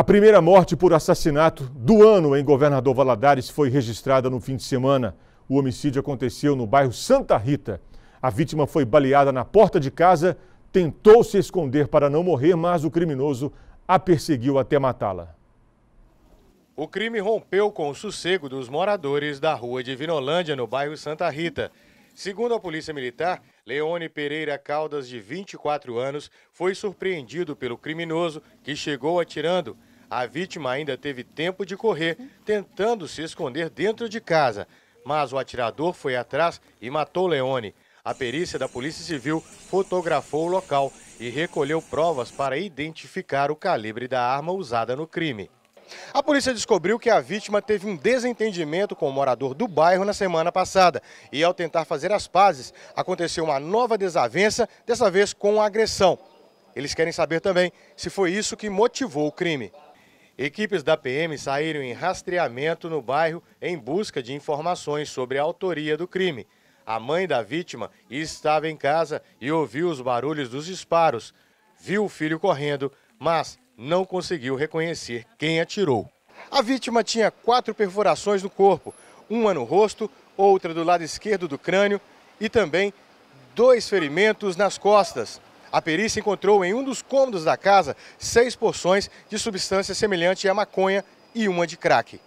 A primeira morte por assassinato do ano em Governador Valadares foi registrada no fim de semana. O homicídio aconteceu no bairro Santa Rita. A vítima foi baleada na porta de casa, tentou se esconder para não morrer, mas o criminoso a perseguiu até matá-la. O crime rompeu com o sossego dos moradores da rua de Vinolândia, no bairro Santa Rita. Segundo a Polícia Militar, Leone Pereira Caldas, de 24 anos, foi surpreendido pelo criminoso que chegou atirando. A vítima ainda teve tempo de correr, tentando se esconder dentro de casa, mas o atirador foi atrás e matou Leone. A perícia da Polícia Civil fotografou o local e recolheu provas para identificar o calibre da arma usada no crime. A polícia descobriu que a vítima teve um desentendimento com o morador do bairro na semana passada. E ao tentar fazer as pazes, aconteceu uma nova desavença, dessa vez com agressão. Eles querem saber também se foi isso que motivou o crime. Equipes da PM saíram em rastreamento no bairro em busca de informações sobre a autoria do crime. A mãe da vítima estava em casa e ouviu os barulhos dos disparos. Viu o filho correndo, mas não conseguiu reconhecer quem atirou. A vítima tinha quatro perfurações no corpo: uma no rosto, outra do lado esquerdo do crânio e também dois ferimentos nas costas. A perícia encontrou em um dos cômodos da casa seis porções de substância semelhante à maconha e uma de crack.